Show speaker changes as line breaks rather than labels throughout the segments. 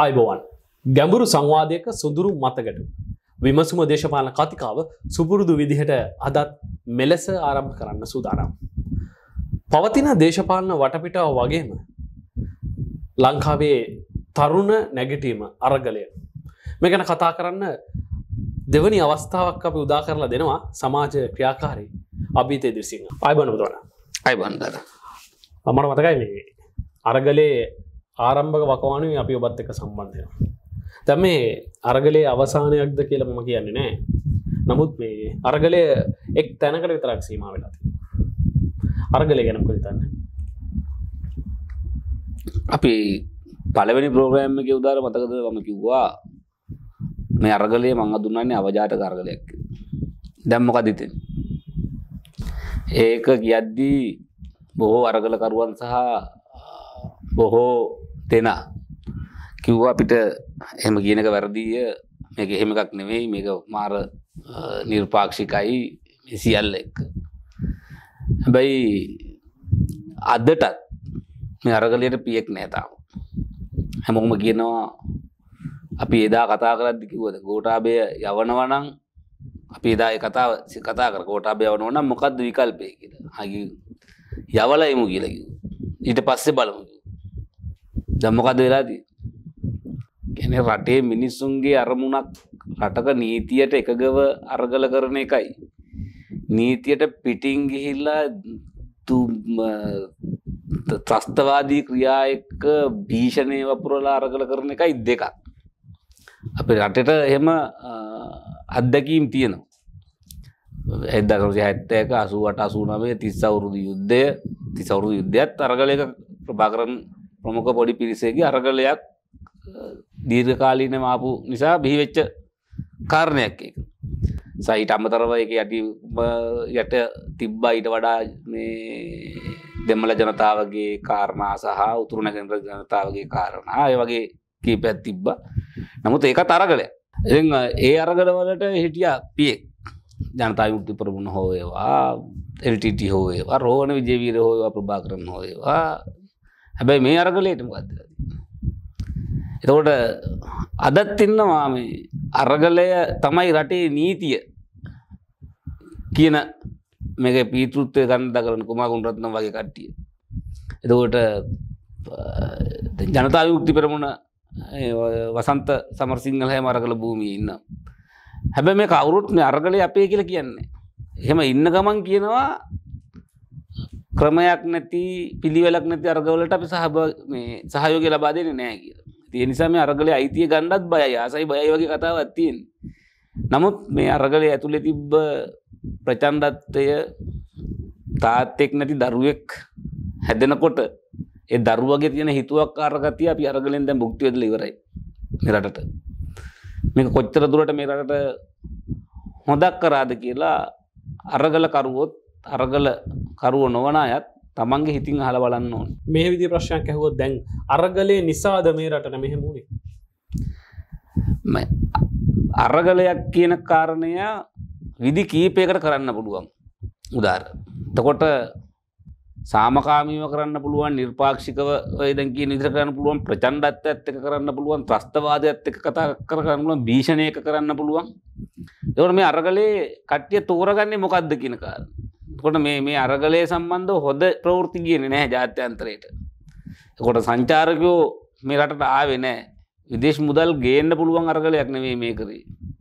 අයිබෝවන් ගැඹුරු සංවාධයක සුදුරු මතකටු. විමසුම දේශපාලන කතිකාව සුපුරුදු විදිහට අදත් මෙලෙස ආරම්භ කරන්න සූදානම්. පවතින දේශපාලන වටපිටාව වගේම ලංකාවේ තරුණ නැගටීම අරගලය. මෙගැන කතා කරන්න දෙවනි අවස්ථාවක් අපි උදා කරලා දෙනවා සමාජ ක්‍රියාකාරී අභීතය දිසින්න අයිබන දොන අයිබන්දර අමර මතකයි මේ අරගලේ ආරම්භක වකවානුව අපි ඔබත් එක සම්බන්ධය. තැම මේ අරගලේ අවසානයක්ද කියලා මම කියන්නේ නෑ. නමුත් මේ අරගලය එක් තැනකට විතරක් සීම වෙලා අරගලය ගැනම් කරිතන්න.
අපි පලවෙනි ප්‍රෝග්‍රෑම්මගේ උදාර මතකද වම කිව්වා මේ අරගලේ මං දුන්නන්නේ අවජාට කරගලයක් දැම්මකදිතෙන් ඒක කියද්දී බොහෝ අරගලකරුවන් සහ බොහෝ දෙනා කිව්වා අපිට එහෙම කියනක වැරදිය මේක එහෙම එකක් නෙවෙයි මේක මාර නිර්පාක්ෂිකයි සියල්ල එක්ක හැබැයි අදටත් මේ අරගලයට පියෙක් නෑතාව හැමෝම කියනවා අපි එදා කතා කරද්දි කිව්වද ගෝටාබය යවනවනං අපි එදා කතාව කතා කර ගෝටාබය යවනවනම් මොකක්ද විකල්පය කියලා අගේ යවලයිමු කියලා කිව්වා ඊට පස්සේ බලමු දමොකද වෙලාදී ගැන රටේ මිනිස්සුන්ගේ අරමුණක් රටක නීතියට එකගව අරගල කරන එකයි. නීතියට පිටිං ගිහිල්ලා ත්‍රස්තවාදී ක්‍රියා එක්ක භීෂණය වපුරලා අරගල කරන එකයි දෙකක්. අපේ රටට එහෙම අත්දැකීම් තියෙනවා. එදකරසි හැත්තයක අසුවට අසුනවේ තිස්සවුරුදු යුද්ධය තිසවුරු යුද්ධයත් අරගලක ප්‍රභාකරන් ප්‍රමුඛ පොඩි පිරිසේගේ අරගලයක් දීර්ඝකාලීන මාපු නිසා බිහිවෙච්ච කාරණයක් එක. සයිට අමතරව එක යටි යට තිබ්බා ඊට වඩා මේ දෙමළ ජනතාවගේ කාරණා සහ උතුරු නැගෙනර ජනතාවගේ කාරණා ඒ වගේ කීපයක් තිබ්බා. නමුත් ඒක තරගලය. ඉතින් ඒ අරගලවලට හිටියා පියෙක්. ජනතා යුක්ති ප්‍රමුණ හෝවේවා එල්ටට හෝවේවා රෝණ විජේවීර හෝවා ප්‍රභාකරන් හෝවේවා හැබැයි මේ අරගලයට මොකක්ද එතකොට අදත් ඉන්නවා මේ අරගලය තමයි රටේ නීතිය කියන මේක පීතෘත්වය ගණ්ඩ කරන කුමාකුන් රත්නම් වගේ කට්ටිය එතකොට ජනතාව යුක්ති පෙරමුණ වසන්ත සමරසිංහලය මරගල භූමී ඉන්න හැබැ මේ කවුරුත් මේ අරගලය අපේ කියල කියන්නේ එහෙම ඉන්න ගමන් කියනවා ක්‍රමයක් නැති පිළිවෙලක් නැති අර්ගවලට අපි සහභ සහයෝග ලබාදෙන නෑ කිය තිය නිසාම අරගල අයිතිය ගණ්ඩත් බය ආසයි බය වගේ කතාවත්තියෙන් නමුත් මේ අරගලය ඇතුළෙ තිබ්බ ප්‍රචන්දත්වය තාත්තෙක් නැති දරුවෙක් හැදෙනකොට ඒ දරුවගේ තියෙන හිතුවක් ආරගතිය අපි අරගලෙන් දැ භුක්තිවෙදල ඉවරයි මෙරටට මේක කොච්චර දුරට මේරට හොදක් කරාද කියලා අරගල කරුවොත් අරගල කරුව
නොවන අයත් තමන්ගේ හිතින් හල බලන්න ඕන මේ විදි ප්‍රශ්යක් ඇහුවෝ දැන් අරගලේ නිසාද මේ රටන මෙහෙමුණේ අරගලයක් කියන
කාරණය විදි කීපයකට කරන්න පුළුවන් උදාර තකොට සාමකාමීව කරන්න පුළුවන් නිර්පාක්ෂිකව දකි නිදර කරන්න පුළුවන් ප්‍රචන්ඩත්ත ඇත්තක කරන්න පුළුවන් ත්‍රස්තවාද ඇත්තක කතා කරන්නලුවන් භීෂණයක කරන්න පුළුවන් එවට මේ අරගලේ කට්ටිය තෝරගන්නේ මොකක්ද කියනකාර කොට මේ මේ අරගලය සම්බන්ධ හොද ප්‍රවෘති කියන නෑ ජාත්‍යන්තරයට. කොට සංචාරකයෝ මේ රටට ආවෙ නෑ විදේශ මුදල් ගේන්න පුළුවන් අරගලයක් නෙවේ මේ කරේ.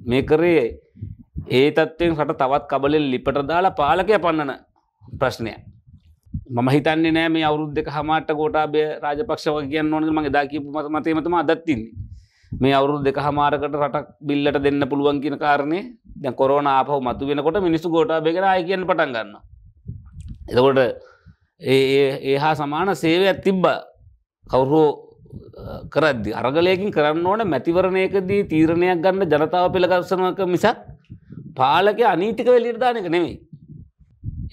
මේ කරේ ඒ තත්ත්වෙන් හට තවත් කබලෙන් ලිපට දාලා පාලකය පන්නන ප්‍රශ්නය. මම හිතන්නේ නෑ මේ අවුරුද් දෙක හමාට ගෝටාබේ රාජපක්ෂව කියන්න ඕන මගේ දාකිපු මත මතේමතම අදත්තින්නේ. මේ අවුරුදු දෙක හමාරකට රටක් බිල්ලට දෙන්න පුළුවන් කියන කාරණය දැ කොරෝන ආපහු මතු වෙනකොට මිනිස්සු ගෝටාබේගෙන අය කියන්න පටන් ගන්නවා. එතකොට ඒ හා සමාන සේවයක් තිබ්බ කවුරෝ කරද්දි අරගලයකින් කරන්න ඕන මැතිවරණයකදී තීරණයක් ගන්න ජනතාව පෙළගස්සනක මිසක් පාලක අනීතික වෙලිර්ධානක නෙමෙයි.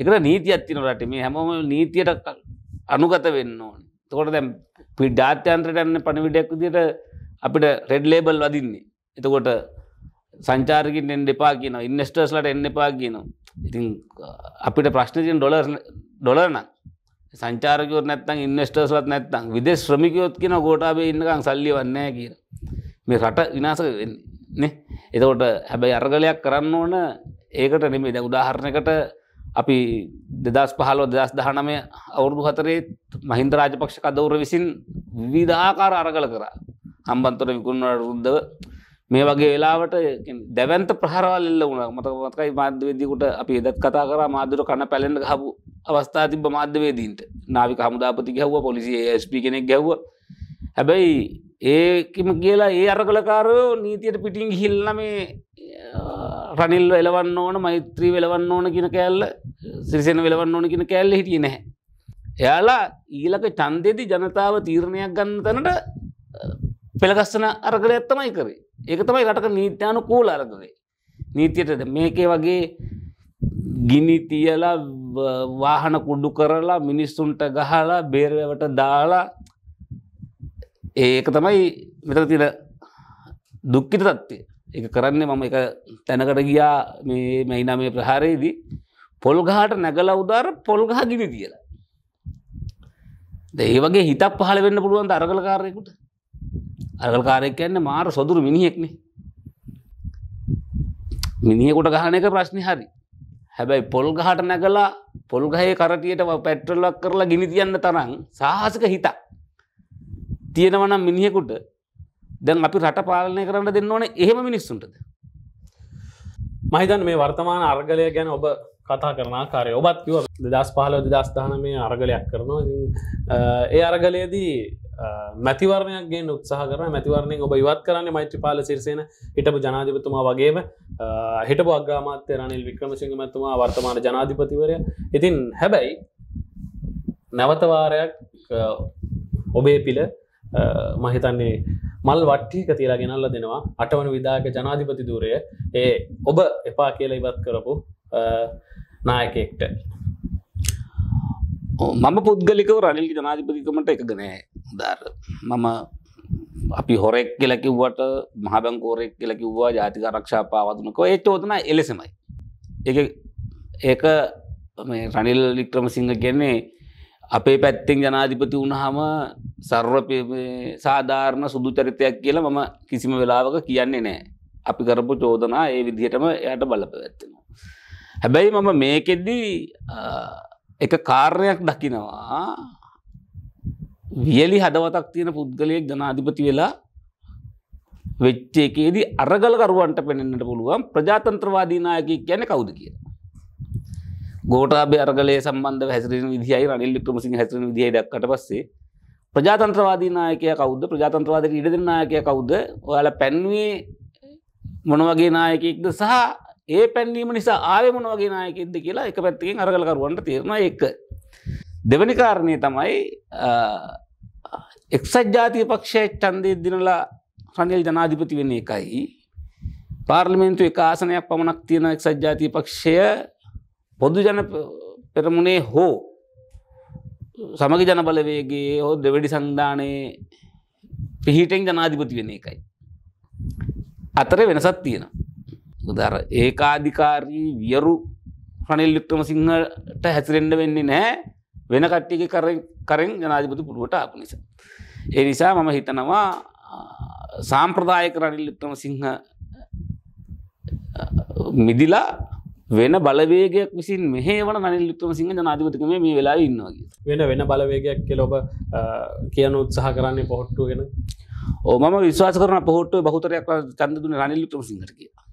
එක නීතියක් තින රට මේ හැමෝම නීතියට අනුගත වෙන්න ඕන. තකොට දැම් පි ජාත්‍යන්ත්‍රටන්න පණවිඩයක් දිට අපිට රෙඩ් ලේබල් වදින්නේ. එතකොට සංචාරකින් එන්න එපා කියන ඉන්වස්ටර්ස්ලට එන්න එපා කියනවා ඉතින් අපිට ප්‍රශ්නතියෙන් ඩොල ඩොලරන සංචාරකයෝ නැත්තන් ඉන්නස්ටර්ස්ලත් නැත්තන් විදේ ශ්‍රමිකයොත් කියෙන ගෝටාබේ ඉන්නකං සල්ලි වන්නෑ කියන මේ රට විනාස වෙන්නේ එතකොට හැබැයි අර්ගලයක් කරන්න ඕන ඒකට නෙමේ ද උදාහරණයකට අපි දෙදස් පහලෝ දෙදස් දහනමය අවුරදු හතරේ මහින්ද රාජපක්ෂ කදවර විසින් විධාකාර අරගල කර හම්බන්තොට විකුණට රුද්ධව මේ වගේ වෙලාවට දැවන්ත ප්‍රහරවල් එල්ල වුණා මත මතකයි මාධ්‍යවේදීකුට අපි එදත් කතා කරා මාදුර කන පැලෙන්ට හපු අවස්ථා තිබ මාධ්‍යවේදීන්ට නාවික හමුදාපති ගැව්ව පොලිසිය ස්පි කෙනෙක් ගැව්ව හැබැයි ඒකම කියලා ඒ අරගලකාරයෝ නීතියට පිටින් හිල්ල මේ රනිල් වෙලවන්න ඕන මෛත්‍රී වෙලවන්න ඕන කියෙන කෑල්ල සිරිසෙන වෙලවන්න ඕන කියෙන කෑල්ල හිටිය නැහැ. එයාලා ඊලක චන්දයේදි ජනතාව තීරණයක් ගන්න තැනට පෙළගස්සන අරගල ඇත්තමයි කරේ. ඒක තමයි රටක නීත්‍යානු කූල අරදදේ. නීතියටද මේකේ වගේ ගිනි තියලා වාහන කුඩු කරලා මිනිස්සුන්ට ගහලා බේරවට දාලා ඒක තමයි මෙතර තින දුක්කිත තත්ත්වය එක කරන්නේ මම එක තැනකට ගියා මේ මැයිනා මේ ප්‍රහාරයේදී පොල්ගහට නැගල උදාර පොල්ගහ ගිනි කියලා ඒ වගේ හිතක් පහල වෙන්න පුළුවන් අරගලකාරයකුට අරගල්කාරයකන්න මාර සොදුරු මිනිහෙක්න මිනිහෙකුට ගහන එක ප්‍රශ්නි හරි හැබැයි පොල් ගහට නැගලා පොල් ගහේ කරටියට පැට්‍රල්ලක් කරලා ගිනි තියන්න තරම් සාහසක හිතා තියෙනවනම් මිනිහෙකුට
දැන් අපි රට පාලනය කරන්න දෙන්න ඕන එහෙම මිනිස්සුන්ටද මහිතන් මේ වර්තමාන අර්ගලය ගැන ඔබ කතා කරනා කාරය ඔබත් දස් පහල දස්ථාන මේ අර්ගලයක් කරනවා ඒ අරගලයේදී මැතිවරණයගේ උත්සාහ කරන මැතිවරණය ඔබ ඉවත් කරන්න මෛත්‍රපාල සිරසේන හිටපු ජනාධපතුමා වගේම හිට අග්‍රාමාත්‍ය රනිල් වික්‍රමසිංහ මැතුමා වර්තමාන ජනාධිපතිවරය ඉතින් හැබැයි නැවතවාරයක් ඔබේ පිළ මහිතන්නේ මල් වට්ටික තිලා ගෙනල්ල දෙනවා අටවන විදාක ජනාධිපති දූරය ඒ ඔබ එපා කියලා ඉවත් කරපු නායකෙක්ට
මම පුද්ගලිකව රනිල් ජනාධිපතිකමට එකගනෑ මම අපි හොරෙක් කියලකිව්වට මහබැංකෝරෙක් කියලකිව්වා ජාතික රක්ෂා පාවතුනක ඒ චෝතන එලෙසමයි එක ඒක රනිල් වික්‍රම සිංහ කියන්නේ අපේ පැත්තෙන් ජනාධිපති වුණහම සර්ව සාධාරණ සුදු චරිතයක් කියලා මම කිසිම වෙලාවක කියන්නේ නෑ අපි කරපු චෝදනා ඒ විදිහටම එයට බලපවැත්වෙනවා. හැබැයි මම මේකෙද්දී එක කාරණයක් දකිනවා වියලි හදවතක් තියෙන පුද්ගලයෙක් ජනාධිපති වෙලා වෙච්චේකේදී අරගලකරුවන්ට පෙනෙන්න්නට පුළුවන් ප්‍රජාතන්ත්‍රවාදීනායක කියන කවුද කිය. ගෝටාබ අරගල සම්බන්ධ හැසිර විදිහයි රනිල් ලික්ටමසි හැසිර දිය දක්කට පස්සේ ප්‍රජාතන්ත්‍රවාදීනායකය කවුද ප්‍රජාතන්ත්‍රවාදයට ඉඩ දෙනායකය කවුද ඔයාල පැන්වේ මොනවගේ නායකෙක්ද සහ ඒ පැන්වීම නිසා ආය මොනවගේ නායකෙක්ද කියලා එක පැත්තිකින් අරගලකරුවන්ට තේරම එක. දෙවනිකාරණය තමයි එක්සත් ජාතිය පක්ෂය ඡන්දය දිනලා රනිල් ජනාධිපති වෙන එකයි පාර්ලිමේන්තු එක ආසනයක් පමණක් තියෙන එක්සත් ජාතිය පක්ෂය පොදු ජන පෙරමුණේ හෝ සමග ජනබලවේගේ හෝ දෙවැඩි සංධානයේ පිහිටෙන් ජනාධිපති වෙන එකයි අතර වෙනසත් තියෙන දර ඒකාධිකාරී වියරු ප්‍රනිල් යුක්තම සිංහට හැසිරෙන්ඩ වෙන්නේ නෑ වෙන කට්ටික කරෙන් ජනාධිපතිපුරුවට ආපු නිසා. ඒ නිසා මම හිතනවා සාම්ප්‍රදාය කරනිල් උත්තම සිංහ මිදිලා වෙන බලවේගයක් විසින් මෙහ වන නිල්ලුත්තුම සිංහ ජනාධිපතිකම මේ වෙලා
ඉන්නවාගේ වෙන වෙන බලවේගයක් කෙලොබ කියන උත්සාහ කරන්නේ පොහොට්ටුව ගෙන
ඕම විශවාස
කරන පොහොට්ටුව බහතරයක් චන්දදුන නිල්ලුත්තුම සිංහර කියලා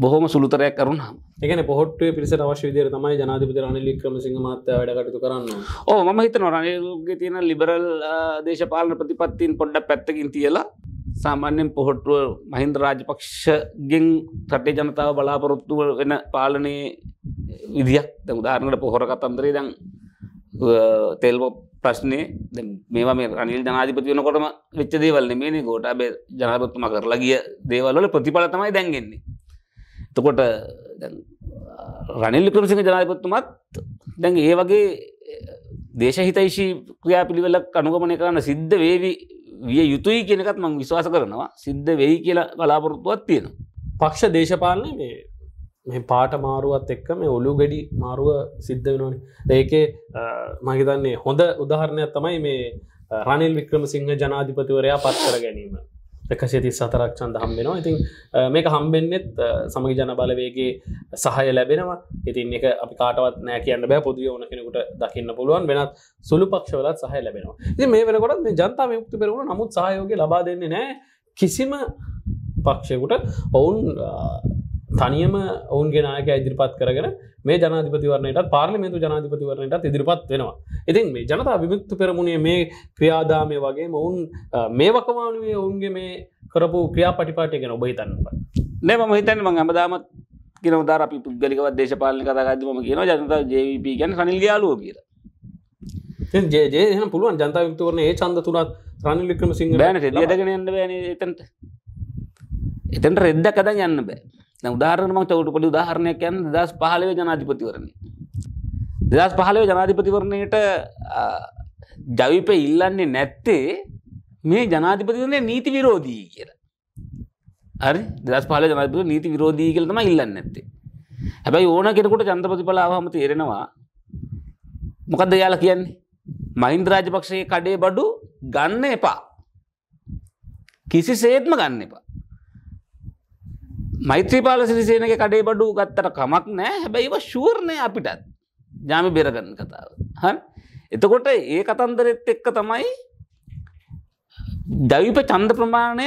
බොහොම සුළුතරයක් කරුණා එකන පොට්ේ පිස අවශ්‍යවිදය තමයි ජනාධපති රනිලි ක්‍රමසිංහ මත වැඩකටතු කරන්න
ඕ ම හිත නොරනයගේ තියෙන ලිබරල් දේශපාලන ප්‍රතිපත්තින් පොඩ්ඩ පැත්තකින් තියලා සාමාන්‍යෙන් පොහොට්ටුව මහින්ද රාජපක්ෂගෙන් රටේ ජනතාව බලාපොරොත්තුව වෙන පාලනයේ විදිහක් දැ උදාරණට පොහොර කතන්දරේ දං තෙල්ව ප්‍රශ්නය මේවා මේ රනිල් ජනාධිපති වනකොටම වෙච්ච දේවල්න්නේ මේ ගෝට බේ ජනාපත්තුම කරලා ගිය දේවල්ල ප්‍රතිඵල තමයි දැන්ගෙන්නේ තකොට රනිල් ක්‍රමසිංහ ජනාධිපතිතුමත් දැන් ඒ වගේ දේශහිතයිශී ක්‍රියා පිළිවෙලක් අනුගමනය කරන්න සිද්ධ වේවි විය යුතුයි කියනකත් මං විශ්වාස කරනවා සිද්ධ වෙයි කියලා බලාපොරොත්තුවත් තියෙනවා. පක්ෂ දේශපාලනය මේ
මේ පාට මාරුවත් එක්ක මේ ඔලු ගඩි මාරුව සිද්ධ වෙනවාන ඒකේ මහිතන්නේ හොඳ උදාහරණයක් තමයි මේ රනිල් වික්‍රම සිංහ ජනාධිපතිවරයා පත් කර ගැනීම එකසිය තිස් සතරක් චන්ද හම්බෙනවා ඉතින් මේක හම්බෙන්න්නෙත් සමගි ජනබලවේගේ සහය ලැබෙනවා ඉතින් එක අපි කාටවත් නෑ කියන්න බෑ පොදිය ඕන කෙනෙකුට දකින්න පුළුවන් වෙනත් සුළු පක්ෂවලත් සහය ලැබෙනවා ඉති මේ වෙනකොට මේ ජනතාව යුක්ති පෙරුණ නමුත් සහයෝග ලබා දෙන්නේ නෑ කිසිම පක්ෂයකුට ඔවුන් තනියම ඔවුන්ගේ නායක ඉදිරිපත් කරගෙන මේ ජනාධිපතිවරණයට පාර්ලිමේතු ජනාධිපතිවරණයට ඉදිරිපත් වෙනවා. ඉතින් මේ ජනතා විමුක්ත පෙරමුණේ මේ ක්‍රියාදාමය වගේ ඔවුන් මේ වකමානුවේ ඔවුන්ගේ මේ කරපු ක්‍රියා පටිපාටයගෙන ඔබහිතන්න නෑ මම හිතන්න මං හමදාමත්
කියන උදාර අපි පුද්ගලිකව දේශපාලන කතාගදම කියන ජනතාව ජීවිප ගැන සනිල් යාලෝ කියර
ජේ පුළුවන් ජනතා වික්තුවරන ඒ චන්ද තුනත් රනිල් වික්‍රම සිංහ බෑන ෙදගෙන
යන්න බෑන එතන්ට
එතන්ට රෙද්ද කද යන්න බෑ උදාහරණම
චවට පොලි උදාහරණයක් යන් දස් පහලව ජනාධිපතිවරණ. දෙදස් පහලව ජනාධිපතිවරණයට ජවිප ඉල්ලන්නේ නැත්තේ මේ ජනාධිපතිවරණය නීති විරෝධී කියලා. හරි දස් පහල ජනාධිපති නීති විරෝධී කියලා තමයි ඉල්ලන්නේ නැත්තේ. හැබැයි ඕන කෙනෙකුට චන්දපතිපල ආවම තේරෙනවා මොකද්ද එයාලා කියන්නේ? මහින්ද රාජපක්ෂගේ කඩේ බඩු ගන්න එපා. කිසිසේත්ම ගන්න එපා. මෛත්‍රීපාල සිරිසේනගේ කඩේ බඩු ගත්තට කමක් නෑ හැබැයිව ශූර්ණය අපිටත් ජාමි බෙරගන්න කතාව. හ එතකොට ඒ කතන්දරෙත් එක්ක තමයි දවිප චන්ද ප්‍රමාණය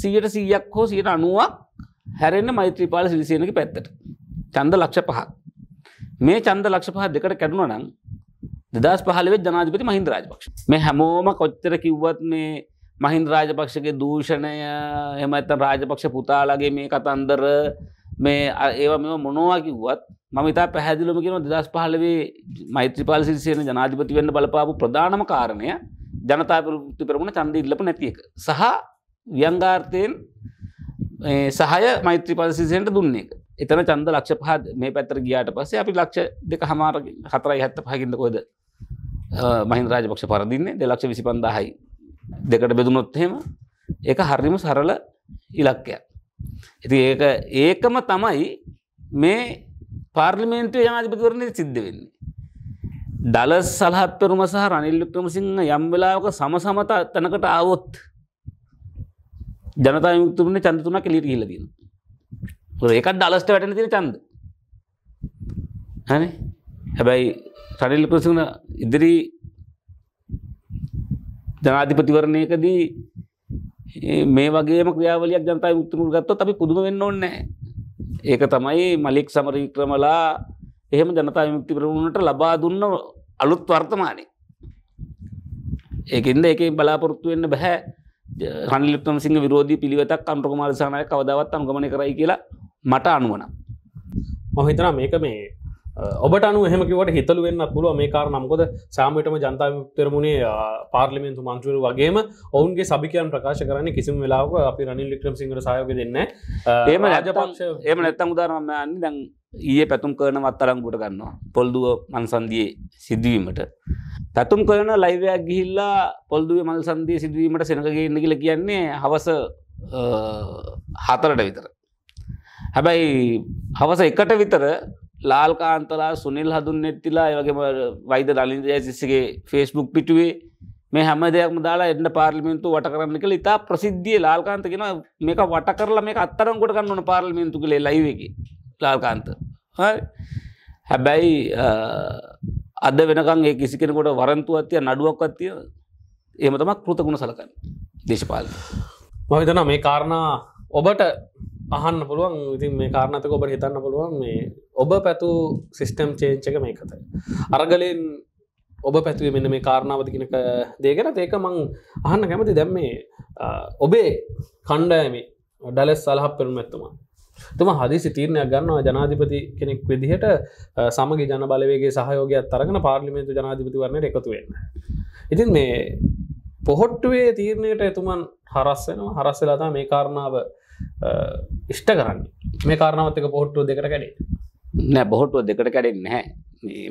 සීට සීයක් හෝ සියට අනුවක් හැරෙන්න්න මෛත්‍රීපාල සිරිසේනක පැත්තට. චන්ද ලක්ෂ පහක්. මේ චන්ද ලක්ෂ පහ දෙකට කැඩුණ නම් දෙදස් පහලවෙ ජනාධපති මහින්ද රාජපක්ෂ මේ හැමෝම කොච්චර කිව්වත් මේ මහින්ද රාජපක්ෂගේ දූෂණය එමත රාජපක්ෂ පුතාලගේ මේ කතන්දර මේ ඒවා මෙම මොනවාකිවත් මතා පැහැදිලුමකින දෙදස් පහලවේ මෛත්‍රපාල සිසියන ජනාධිපති වන්න බලපාපු ප්‍රධානම කාරණය ජනතාපෘති පරමුණ චන්ද ඉල්ලප නැතියක සහ ව්‍යංගාර්ථයෙන් සහය මෛත්‍රපාල සිසියට දුන්නේ එක එතන චන්ද ලක්ෂ පහ මේ පැතර ගියාට පස්සේ අපි ලක්ෂ දෙක හමාර හතරයි හැත්ත පහකින්ද කොද මහින් රාජපක්ෂ පරදින්නේ දෙලක්ෂ විසි පන්දාහයි දෙකට බෙදුනොත් එහෙම ඒක හරිම සරල ඉලක්කයක්. ඉති ඒක ඒකම තමයි මේ පාර්ලිමේන්තුව ජනාධිපතිවරණය සිද්ධ වෙන්නේ. දලස් සලහත්වරුම සහ රනිල්ලුක්‍රම සිංහ යම් වෙලාවක සම සමත තැනකට ආවොත් ජනතා යුක්තුරන්නේ චන්දතුනක් ලිට ඉලදීම. ඒකත් දලස්ට වැටන තින චන්ද. හැන හැබැයි රනිල්ලුක්‍රසිංහ ඉදිරි ජනාධිපතිවරණයකදී මේ වගේම ක්‍රියාවලියක් ජනතාව මුතුරු ගත්තොත් අපි පුදුම වෙන්න ඕනේ ඒක තමයි මලික් සමරීක්‍රමලා එහෙම ජනතා විමුක්ති ප්‍රමුණට ලබා දුන්න අලුත් වර්තමානයේ ඒකින්ද ඒකේ බලාපොරොත්තු වෙන්න බෑ හනිලිප්තම සිංහ විරෝධී පිළිවෙතක් අනුර කුමාර සානායක කවදාවත් අනුගමනය කරයි කියලා මට අනුවනම්
මම හිතනවා මේක මේ ඔබට අනු හමකිවට හිතල වෙන්න පුළුව මේ කාර නම්කොද සෑමටම ජනතාවතරමුණේ පාර්ලිමෙන්තු මන්ත්‍රවරු වගේම ඔවුන්ගේ සබිකයන් ප්‍රකාශ කරන කිසිම වෙලාව අපි රනිල් ලික්‍රම් සිංහට සයෝග දෙන්න ඒම රජපක්ෂ එම නැත්තම් උදාරම අන්න දැන්
ඒ පැතුම් කරන වත්තරං ගොට ගන්නවා පොල්දුව මන්සන්දියේ සිද්ධවීමට පැතුම් කරන ලයිවයක් ගිහිල්ලා පොල්දුව මල් සන්දී සිදුවීමට සෙනකගන්න කියල කියන්නේ හවස හතරට විතර හැබැයි හවස එකට විතර ලාල්කාන්තලා සුනිල් හදුන් නෙත්තිලා ඒවගේම වෛද දලින්ද ජයසිස්සගේ ෆෙස්බුක් පිටුවේ මේ හැම දෙයක් දාලා එන්න පාර්ලිමින්තු වට කරන්න කළ ඉතා ප්‍රසිද්ධිය ලාල්කාන්තගෙන මේක වට කරලා මේ අත්තරම් ගොඩ ගන්නවන පාර්ලිමින්තු කළේ ලයිවකි ලාල්කාන්ත හැබැයි අද වෙනකන් ඒ කිසි කෙනකොට වරන්තු අත්තිය නඩුවක් අත්තිය ඒමතමක් කෘතගුණ සලකන්න දේශපාල
මහිතන මේ කාරණා ඔබට අහන්න පුළුවන් ඉතින් මේ කාරණතක ඔබට හිතන්න පුළුවන් මේ ඔබ පැතු සිිස්ටම් චේංචක මේ කතයි. අරගලෙන් ඔබ පැත්වේ මෙන්න මේ කාරණාවතිකිනක දේගෙන ඒක මං අහන්න කැමති දැම් මේ ඔබේ කණ්ඩෑමි ඩලෙස් සලහ පෙරුම ඇත්තුමා තුම හදිසි තීරණයක් ගන්නවා ජනාධිපති කෙනෙක් විදිහට සමග ජනබලවේගේ සහයෝගයක් තරගෙන පාර්ලිමේන්තු ජනාධිපති වරණ එකතුවෙන්න. ඉතින් මේ පොහොට්ටුවේ තීරණයට එතුමන් හරස්සෙනවා හරස්සලතා මේ කාරණාව ඉෂ්ට කරන්න මේ කාරණාවත්තක පොහොට්ටුව දෙකට කැඩේ
නෑ බොහොටුව දෙකට කැඩෙන් නැහැ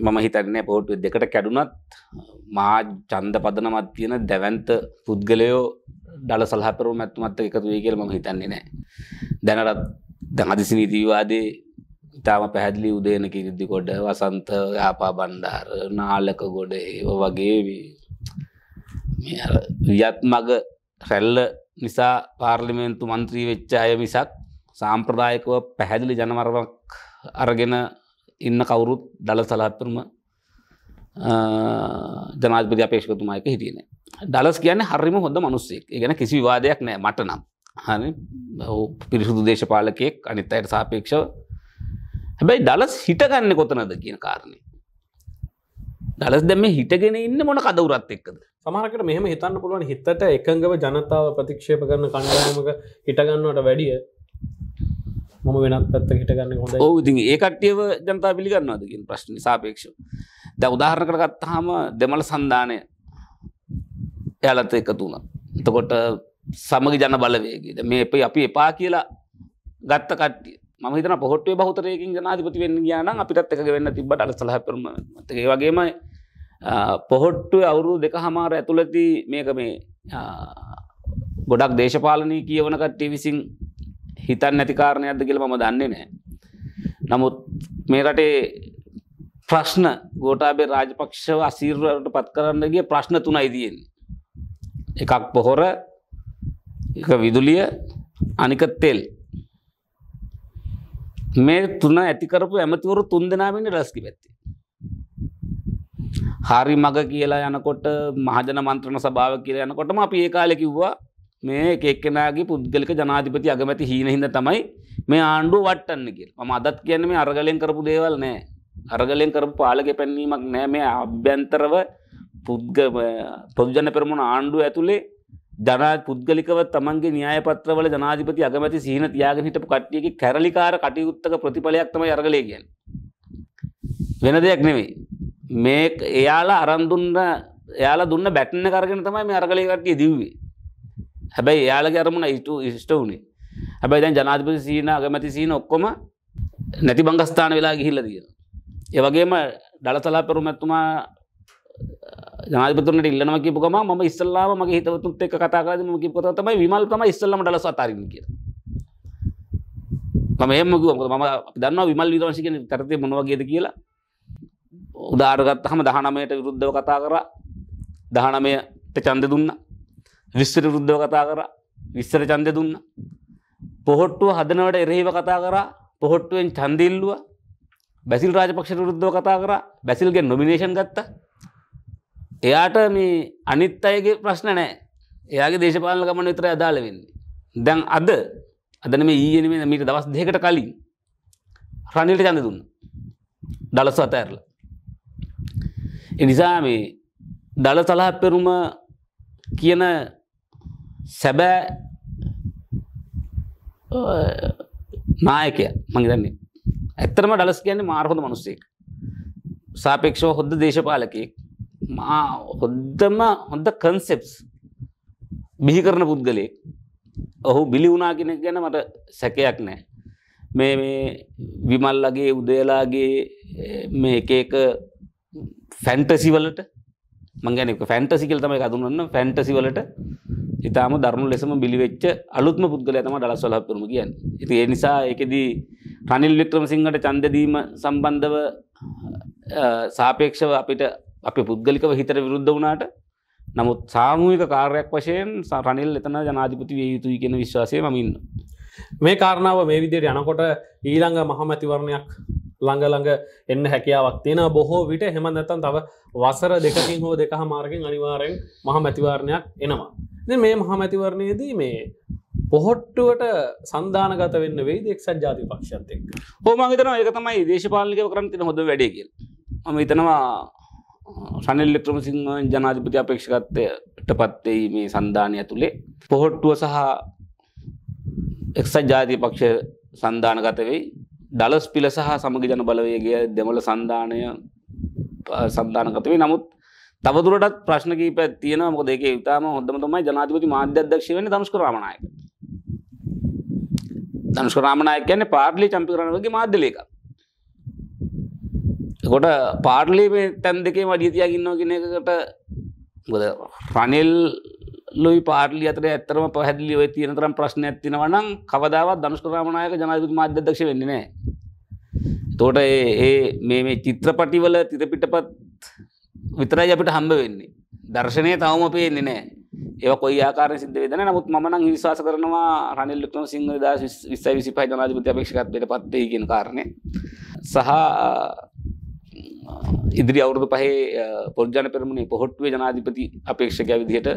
මම හිතරන්නේ පොහොටුව දෙකට කැඩුනත් මා චන්ද පදනමත් තියෙන දැවන්ත පුද්ගලයෝ ඩල සල්හපරු මැත්තුමත්ත එකතු වේ කියල ම හිතන්නේ නෑ දැනරත් දහදිසි නීතිවාදේ ඉතාම පැහැදිලි උදේන කිරිදි ගොඩ වසන්ත ආපා බණ්ඩාර නාලක ගොඩ ඒව වගේ වී වියත් මග රැල්ල නිසා පාර්ලිමේන්තු මන්ත්‍රී වෙච්චාය මිසක් සාම්ප්‍රදායකව පැහැදිලි ජනවරවක් අරගෙන ඉන්න කවුරුත් දළ සලාත්තරම ජනාධපති අපේක්ෂකතුමායක හිටියන. දලස් කියන හරිම හොඳ මනුස්සෙක් ගැන කිසි වාදයක් නෑ මට නම් හරි පිරිසුදු දේශපාලකයෙක් අනිත් අයට සාපේක්ෂව හැබැයි දලස් හිටගන්න කොතනද කියන කාරණය දලස් දැම
හිටගෙන ඉන්න මොන කදවරත් එක්කද සමහරකට මෙහම හිතන්න පුළුවන් හිතට එකඟව ජනතාව ප්‍රතික්ෂේප කරන කණ්ඩායමක හිටගන්නවට වැඩිය මම වෙනත් පැත්ත හිටගන්න හොඳ ඕති
ඒ කට්ටියව ජනතා පිළිගන්නවාදකින් ප්‍රශ්න සාපේක්ෂ ද උදාහරණ කරගත්තාහම දෙමළ සන්ධානය එයාලත එකතුුණ එතකොට සමග ජන බලවේගේද මේ එපයි අපි එපා කියලා ගත්ත කට්ටිය මහිතන පොට්ටේ බහතරයකින් ජනාධපති වෙන්න ගයාන අපිටත් එක වෙන්න තිබට අර සලහපරම ඒ වගේම පොහොට්ටු අවුරු දෙක හමාර ඇතුළති මේක මේ ගොඩක් දේශපාලනී කියවන කට්ටේ විසින් හිතන් නැතිකාරණයක්ද කියල මම දන්නේ නෑ. නමුත් මේ රටේ ප්‍රශ්න ගෝටාබේ රාජපක්ෂව අසීර්වට පත් කරන්නගේ ප්‍රශ්න තුනයි තියෙන්. එකක් පොහොර එක විදුලිය අනික තෙල් මේ තුන ඇතිකරපු ඇමතිවරු තුන් දෙනාමන්න රැස්කි පැත්ති. හරි මග කියලා යනකොට මහජන මන්ත්‍රණ සභාව කියල යනකොටම අපි ඒ කාලෙ කිව්වා මේ එකෙක්කෙනගේ පුද්ගලික ජනාධිපති අගමැති හීනහිද තමයි මේ ආණ්ඩුව වට්ටන්න කිය ම අදත් කියන්නේ මේ අරගලෙන් කරපු දේවල් නෑ අරගලෙන් කරපු පාලක පැන්වීමක් නෑ මේ අභ්‍යන්තරව පුද්ග පොදුජන පෙරමුණ ආණ්ඩුව ඇතුළේ ජනා පුද්ගලිකව තමන්ගේ න්‍යායපත්‍රවල ජනාධිපති අගමැති සිහින තියාගෙන හිටපු කට්ටියගේ කැරලිකාර කටයුත්තක ප්‍රතිඵලයක් තමයි අරගලය කියන්නේ. වෙන දෙයක් නෙවෙයි. මේ එයාලා අරන් දුන්න එයාලා දුන්න බැටන් එක අරගෙන තමයි මේ අරගලය කට්ටිය දිව්වේ. හැබැයි එයාලගේ අරමුණ ඉෂ්ට ඉෂ්ට වුණේ. හැබැයි දැන් ජනාධිපති සිහින අගමැති සිහින ඔක්කොම නැති බංගස්ථාන වෙලා ගිහිල්ලා තියෙනවා. ඒ වගේම දලතලා පෙරමැතුමා ජනාධපතුරට ඉල්ලනම කිපු ගම ම ඉස්සල්ලාම මගේ හිතවතුත් එක් කතාකාද ම කිපත තමයි විමල් තම ඉස්සල්ලම ටලස අතාරග මම එම මම දන්න විමල් විදවශිකෙන තරතය මොනවගේද කියලා උදාරගත් හම දහනමයට විරුද්ධව කතා කර දහනමයට චන්ද දුන්න විස්සර රුද්ධව කතා කර විස්සර චන්ද දුන්න පොහොට්ටුව හදනවට එරෙහිව කතා කර පොහොට්ටුවෙන් චන්දිල්ලුව බැසිල් රාජපක්ෂ රුද්ධව කතා කර බැසිල්ගේ නොමිනේෂන් ගත්තා එයාට මේ අනිත් අයගේ ප්‍රශ්න නෑ එයාගේ දේශපාලන ගමන විතර අදාළ වෙන්නේ දැන් අද අදන මේ ඊයනම මීට දවස් දෙකට කලින් රනිල්ට චන්ද දුන්න දලස්ව අතඇරල එනිසා මේ දළ සලහ පෙරුම කියන සැබෑ නායකය මගේදන්නේ ඇත්තරම ඩලස් කියන්නේ මාර්හොඳ මනුස්සෙක් සාපේක්ෂව හොද්ද දේශපාලකෙක් හොද්දම හොඳ කන්සෙප්ස් බිහි කරන පුද්ගලයෙක් ඔහු බිලි වුණාගෙන ගැන මට සැකයක් නෑ මේ මේ විමල්ලගේ උදයලාගේ මේ එකක ෆැන්ටසි වලට මංගැන ෆැන්ටසිකල් තමයි කතුන්න ෆැන්ටසි වලට ඉතාම දරුණු ලෙසම බිලිවෙච්ච අලුත්ම පුද්ගල තම ඩලස් වලහත්තුරම කියන්න ඉති ඒ නිසා එකදී රනිල් වික්‍රම සිංහට චන්දදීම සම්බන්ධව සාපේක්ෂව අපිට අපි පුද්ගලිකව හිතර විරුද්ධ වුණාට නමුත් සාමූහික කාර්යක් වශයෙන් සරනිල් එතන ජනාධිපති
විය යුතුයි කියෙන විශ්වාසය මමින්න. මේ කාරණාව මේ විදිර යනකොට ඊළඟ මහමැතිවරණයක් ළඟළඟ එන්න හැකියාවක් තියෙන බොහෝ විට හෙම නැතන් තව වසර දෙකින් හෝ දෙක මාර්ගෙන් අනිවාරෙන් මහ මැතිවරණයක් එනවා. දෙ මේ මහ මැතිවරණයේදී මේ පොහොට්ටුවට සන්ධානගත වෙන්න වෙයිද එක්සත් ජාති පක්ෂන්තෙක්
හෝමගතන ඒක තමයි දේශපාලික කරන්න තින හොඳ වැඩේ කියල් ම ඉතනවා සනිල් ක්‍රමසිංහ ජනාධිපති අපේක්ෂකත්වයට පත්වෙයි මේ සන්ධානය ඇතුළේ පොහොට්ටුව සහ එක්සත් ජාතිය පක්ෂ සන්ධානගත වෙයි ඩලස් පිල සහ සමග ජන බලවේගේ දෙමළ සන්ධානය සන්ධානගත වේ නමුත් තවදුරටත් ප්‍රශ්න කීප තියෙන මොකද ඒකේ ඉතාම හොඳම තමයි ජනාධිපති මාධ්‍ය අධ්‍යක්ෂ වෙන්නේ ධනුෂ්ක රාමනායක ධනුෂ්ක රාමනායක කියන්නේ පාර්ලි චම්පිකරණ වගේ මාධ්‍ය ලේකම් එකොට පාර්ලිමේටන්දකේ මඩියතියක් ඉන්නවා කියන එකකට බොද රනිල් ලුයි පාර්ලි අතර ඇත්තරම පැදිලි ඔය තියෙන තරම් ප්‍රශ්න ඇතිනවනම් කවදාවත් දනුෂ්කරාමණයක ජනාධිපති මාධ්‍ය අධ්‍යක්ෂ වෙන්නේ නැහැ. එතකොට ඒ ඒ මේ මේ චිත්‍රපටිවල තිරපිටපත් විතරයි අපිට හම්බ වෙන්නේ. දර්ශනය තවම පේන්නේ නැහැ. ඒව කොයි ආකාරයෙන් සිද්ධ වෙද නැහැ. නමුත් මම නම් විශ්වාස කරනවා රනිල් වික්‍රමසිංහ 2025 ජනාධිපති අපේක්ෂකත්වයට පත් වෙයි කියන කාරණේ. සහ ඉදිරි අවුරුදු පහේ පොරජන පෙරමුණේ පොහොට්ටුවේ ජනාධිපති අපේක්ෂක විදිහට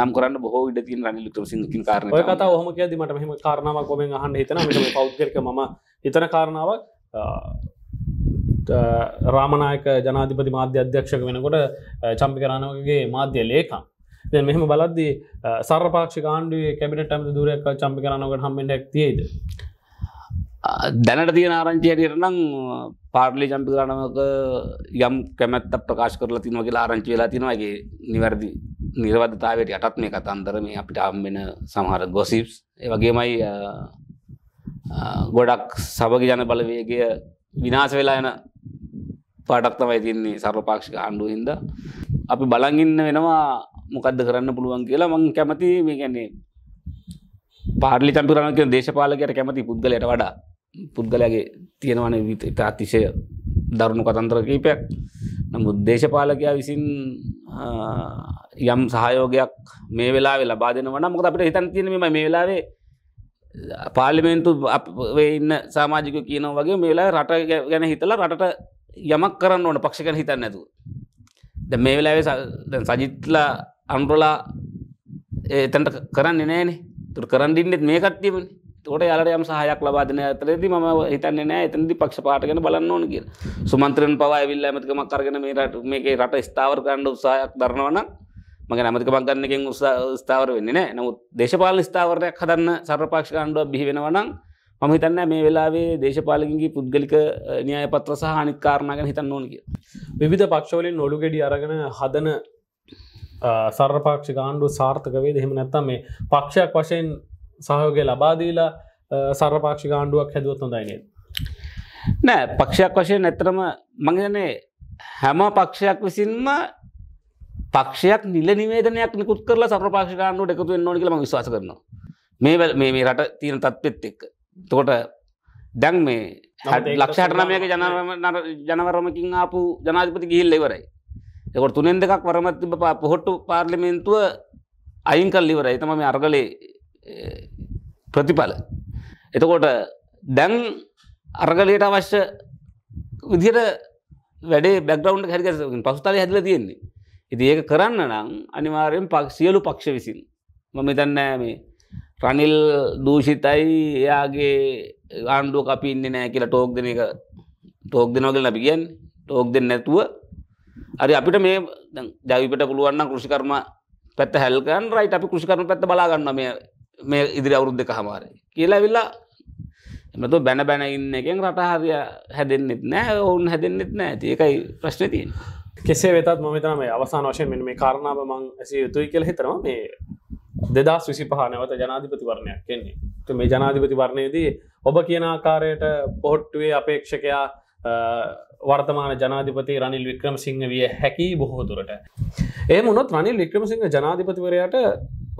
නම් කරන්න බොහෝ ඉඩ
තින් රනිල් වික්‍රමසිංහකින් කාරණා ඔය කතා ඔහොම කියද්දි මට මෙහෙම කාරණාවක් ඔබෙන් අහන්න හිතෙන මට පෞද්ගලික මම හිතන කාරණාවක් රාමනායක ජනාධිපති මාධ්‍ය අධ්‍යක්ෂක වෙනකොට චම්පිකරණවගේ මාධ්‍ය ලේකම් දැන් මෙහෙම බලද්දී සර්පාක්ෂි කාණ්ඩුවේ කැබිනට් ඇමති ධූරයක් චම්පිකරණවකට හම්බෙන්න ඇක්තියේද
දැනට තියෙන ආරංචියටරනම් පාර්ලි ජම්පිකරණමක යම් කැමැත්ත ප්‍රකාශ කරලා තිනව කියලා ආරංචි වෙලා තිනවාගේ නිවැරදි නිර්වධතාවයට යටත් මේ කතන්දර මේ අපිට අම්බෙන සමහර ගොසිප්ස් වගේමයි ගොඩක් සබග ජන බලවේගය විනාස වෙලා යන පාටක් තමයි තින්නේ සර්වපාක්ෂික ආණ්ඩුව හින්ද අපි බලගින්න වෙනවා මොකක්ද කරන්න පුළුවන් කියලා මං කැමති මේ ගැන්නේ පාර්ලි චම්පිරණ කියන දේශපාලකයට කැමති පුද්ගලයට වඩා පුද්ගලයාගේ තියෙනවන ඉතා අතිශය දරුණු කතන්තර කීපයක් නමුත් දේශපාලකයා විසින් යම් සහයෝගයක් මේ වෙලාවේ ලබා දෙනවා නම් මොකද අපිට හිතන් තියෙන මේ වෙලාවේ පාර්ලිමේන්තු අපේ ඉන්න සමාජිකයෝ කියනවා වගේ මේ වෙලාවේ රට ගැන හිතලා රටට යමක් කරන්න ඕන පක්ෂ ගැන හිතන්නේ නැතුව දැන් මේ වෙලාවේ දැන් සජිත්ලා අනුරලා එතනට කරන්නේ නැහනේ ඒතර කරන් ඉන්නෙත් මේ කට්ටියමනේ තෝට යාලට යම් සහයක් ලබාදන අතරේද ම හිතන්නේ නෑ එතනදි පක්ෂ පාටගෙන බලන්න ඕන කිය සුමන්ත්‍රයෙන් පවාවිල්ල ඇමතිකමක් කරගෙන මේ රට මේක රට ස්ථාවර කණ්ඩ උත්සායක් දරනවන මගේ නමතික පක්ගන්නකින් උත්සා ස්ථාවර වෙන්නේ නෑ නමුත් දේශපාල ස්ථාවරයක් හදන්න සර්පක්ෂ කණ්ඩුව බිහි වෙනවනම් මම හිතන්න මේ වෙලාවේ දේශපාලකින්ගේ පුද්ගලික න්‍යාය පත්‍ර සහ අනිත්කාරණගෙන හිතන්න ඕන කිය විධ පක්ෂවලින්
නොඩු ගෙඩි අරගෙන හදන සර්පක්ෂ ගාණ්ඩු සාර්ථකවේ දෙහෙම නැත්තම් මේ පක්ෂයක් වශයෙන් සහයෝගය ලබාදීලා සරපාක්ෂි ගාණ්ඩුවක් හැදුවත්න දයිනය
නෑ පක්ෂයක් වශයෙන් නැතරම මංගනේ හැම පක්ෂයක් විසින්ම පක්ෂයක් නිල නිවේදනයක් නිකුත් කරලා සරපාක්ෂ ගාණ්ඩුව එකතු වෙන්න ඕනිකල ම විශවාස කරනවා මේ මේ රට තීන තත්පෙත් එක්ක තකොට දැන් මේ ලක්ෂහටනමයක ජනවරමකින් ආපු ජනාධපති ගිහිල් එවරයි එකොට තුනෙන් දෙකක් වරමත් පොහොට්ටු පාර්ලිමෙන්න්තුව අයින් කල්ලිවරයි තම මේ අර්ගලේ ප්‍රතිඵල. එතකොට දැන් අරගලයට අවශ්‍ය විදිහට වැඩේ බැග්‍රවන්් හැරිකසින් පසුතල හැදල තියෙන්නේ. ඉති ඒක කරන්න නම් අනිවාරයෙන් පක් සියලු පක්ෂ විසින්. මම තන්නෑ මේ රනිල් දූෂිතයි එයාගේ ආණ්ඩුව අපි ඉන්න නෑ කියලා ටෝක් දෙන එක ටෝක් දෙනවගල අපි කියන් ටෝක් දෙන්න නැතුව අරි අපිට මේ ජවිපට පුළුවන්න කෘෂිකර්ම පැත් හැල්කන් රයිට අපි කෘෂිකරම පැත් බලාගන්න මේ මේ ඉදිරි අවුරුද්ධ කහමාරය කියලා වෙල්ලා එමතු බැන බැන
ඉන්න එකෙන් රටහරය හැදෙන්න්නෙත් නෑ ඔවුන් හැදෙන්න්නෙත් නෑ ඒකයි ප්‍රශ්න තියෙන් කෙසේ වෙතත් මමතම මේ අවසාන වශයෙන් මෙ මේ කාරණාව මං ඇසි යුතුයි කියල හිතනවා මේ දෙදස් විසි පහනවත ජනාධිපතිවරණයක් කෙන්නේ මේ ජනාධිපතිවරණයේදී ඔබ කියන ආකාරයට පොහොට්ටුවේ අපේක්ෂකයා වර්තමාන ජනාධිපති රනිල් වික්‍රම සිංහ විය හැකි බොහෝතුරට ඒ මුණොත් රනිල් වික්‍රම සිංහ ජනාධිපතිවරයට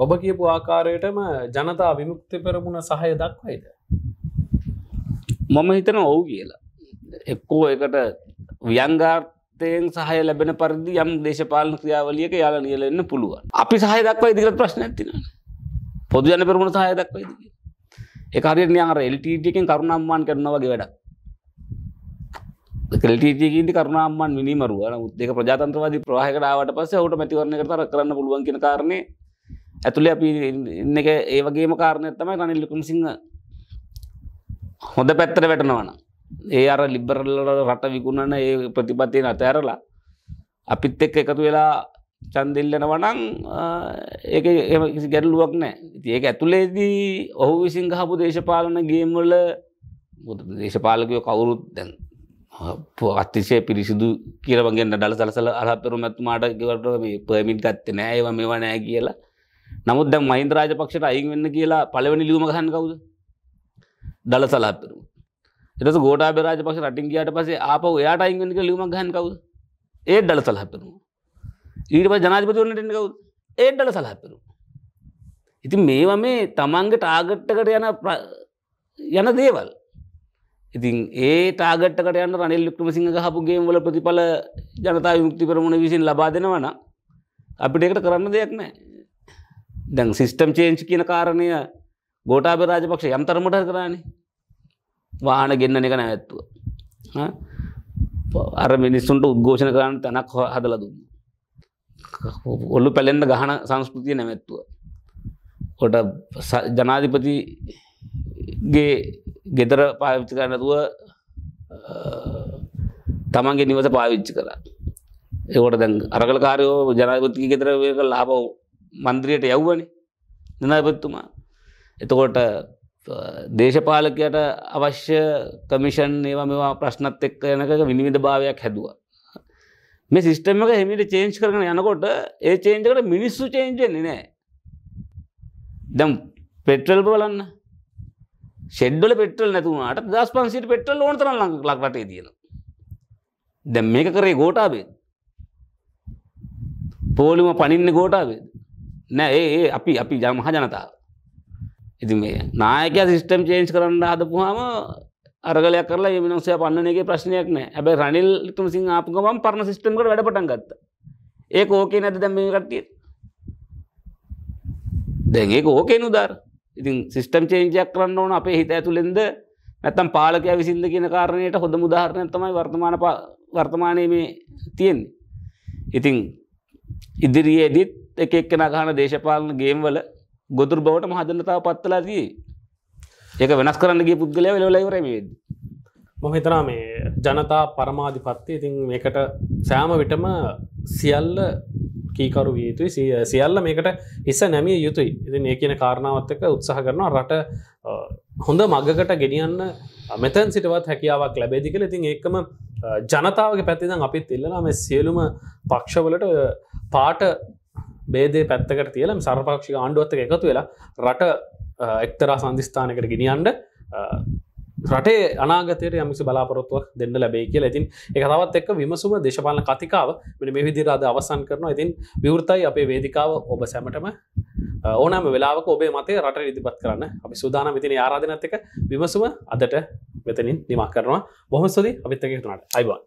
ඔබ කියපු ආකාරයටම ජනතා විමුක්ති පෙරමුණ සහය දක්වයිද
මම හිතන ඔවු කියලා එක්කෝ එකට ව්‍යංගාර්ථයෙන් සහය ලැබෙන පරිදි යම් දේශපාලන ක්‍රියාවලියක යාල නියලෙන්න පුළුවන් අපි සහය දක්වයි දිගට ප්‍රශ්න ඇතින පොදු ජන පෙරමුණ සහය දක්වයිද එකරිය නියර එල්ටටකින් කරුණම්මාන් කරනවගේ වැඩක් කෙල්ටීටකින්ට කරුණම්මාන් මිනිමරුව නමුත් දෙක ප්‍රජාතන්ත්‍රවාදී ප්‍රවාහකට ආවට පස්සේ ඔහුට මැතිවරණය කර කරන්න පුළුවන් කියන කාරණේ ඇතුළේ අපි ඉන්න එක ඒ වගේම කාරණයක් තමයි රනිල් වික්‍රමසිංහ හොඳ පැත්තට වැටෙනවා නම් ඒ අර ලිබරල් රට විකුණන ඒ ප්‍රතිපත්තිය නැතරලා අපිත් එක්ක එකතු වෙලා ඡන්දෙල්ලනවා නම් ඒක එහෙම කිසි ගැටලුවක් නැහැ. ඉතින් ඒක ඇතුළේදී ඔහු විසින් ගහපු දේශපාලන ගේම් වල දේශපාලකයෝ කවුරුත් දැන් අතිශය පිරිසිදු කියලා වගේ නඩල සලසල අලහතරු මැතුමාට ගෙවරට මේ පර්මිට් ගත්තේ නෑ ඒවා මේවා නෑ කියලා නමුත් දැ මහින්ද රාජපක්ෂට අයින් වෙන්න කියලා පලවනි ලියුම ගහන් කවුද දළ සලාපෙරු එට ගෝටා බරාජපක්ෂ රටින් ගියට පසේ අප එයාට අයින්ගක ලියුමක් ගහන් කවුද ඒ දළ සලහැපෙරු ඊට ජනාධපතිවන්නට කවුද ඒ දළ සලහැපෙරු ඉතින් මේවා මේ තමන්ග ටාගට්ටකට යන යන දේවල් ඉතින් ඒ ටාගට්කට යන්න රනිල් ලික්ටම සිංහ හපුගේ වල ප්‍රතිඵල ජනතා යුක්ති කරමුණ විසින් ලබා දෙනවන අපිට එකට කරන්න දෙයක් නෑ දැන් සිිස්ටම් චේංච් කියන කාරණය ගෝටාබ රාජපක්ෂ යම්තරමට කරාන වාහන ගෙන්න්න එක නැඇත්තුව අර මිනිස්සුන්ට උද්ඝෝෂණ කරන්න තැනක් හදල දුන්න ඔල්ලු පැලෙන්ද ගහන සංස්කෘතිය නැමැත්තුව කොට ජනාධිපතිගේ ගෙදර පාවිච්චි කරනතුව තමන්ගේ නිවස පාවිච්චි කරා ඒකොට දැන් අරගල කාරයෝ ජනාධපතිගේ ගෙදර වේක ලාබව මන්ද්‍රියට යව්වනේ ජනාධපතිතුමා එතකොට දේශපාලකයට අවශ්‍ය කමිෂන් ඒවා මෙවා ප්‍රශ්නත් එක්ක යනක විනිවිධ භාවයක් හැදුව මේ සිිස්ටම එක හෙමිට චේන්ච් කරන යනකොට ඒ චේන්ජකට මිනිස්සු චේන්ජෙන්නේ නෑ දම් පෙට්‍රල් බලන්න ෙඩල පෙටල් නැතුවාට දස් පන්සිට පෙටල් ඕනතර ලඟ ලක්ටේ තියෙන දැම් මේක කරේ ගෝටාබේ පෝලිම පනින්න ගෝටාබේද නෑ ඒ අපි අපි ජමහ ජනතාව. ඉති මේ නායක සිිස්ටම් චේන්ස් කරන්න හදපුහම අරගලයක් කරලා මිනිස්සය පන්නන එක ප්‍රශ්නයක් නෑ ඇබ රනිල් තුම සිං ආපුකමම් පරණ සිිස්ටම් කට වැඩපටන් ගත්ත ඒ ඕකේ නැති දැම කටිය දැගේ ඕකේ නුදර් ඉතින් සිිස්ටම් චේන්ජයක් කරන්න ඕන අපේ හිත ඇතුළෙන්ද නැතම් පාලක විසින්ද කියන කාරණයට හොඳ මුදාහරණය තමයි වර්තමාන වර්තමානය මේ තියෙන්නේ ඉතිං ඉදිරියේදත් එක එක්කෙන ගහන දේශපාලන ගේම්වල
ගොදුර බවට මහදලතාව පත්තලාදී ඒක වෙනස් කරන්න ගේ පුද්ගලය වෙලවලයිවරමේද මොම හිතනා මේ ජනතා පරමාධිපත්තිය ඉතින් මේකට සෑම විටම සියල්ල කීකරු විය යුතුයි සියල්ල මේකට හිස නැමිය යුතුයි ඉතින් ඒ කියන කාරණාවත්තක උත්සාහ කරනවා රට හොඳ මගකට ගෙනියන්න මෙතැන් සිටවත් හැකියාවක් ලැබේදි කළ ඉතින් ඒකම ජනතාවගේ පැතිදන් අපිත් ඉල්ලනා මේ සියලුම පක්ෂවලට පාට බේදේ පැත්තකට තියලම් සරපක්ෂි ආණ්ඩුවත්ත එකතු වෙලා රට එක්තරා සන්ධස්ථානකට ගෙනියන්ඩ රටේ අනාගතයට යමිසි බලාපොරොත්තුව දෙන්න ලැබේ කියල ඉතින් එකතවත් එක් විමසුම දේශපාලන කතිකාව මෙ මෙවිදිරාද අවසන් කරන ඉතින් විවෘතයි අපේ වේදිකාව ඔබ සැමටම ඕනෑම වෙලාවක ඔබේ මතේ රට ඉදිපත් කරන්න අපි සූදාන විතින ආරාධනත්තක විමසුම අදට මෙතනින් නිමා කරනවා බොහොස්තුති අපිත්තකෙතුනට අයිවා.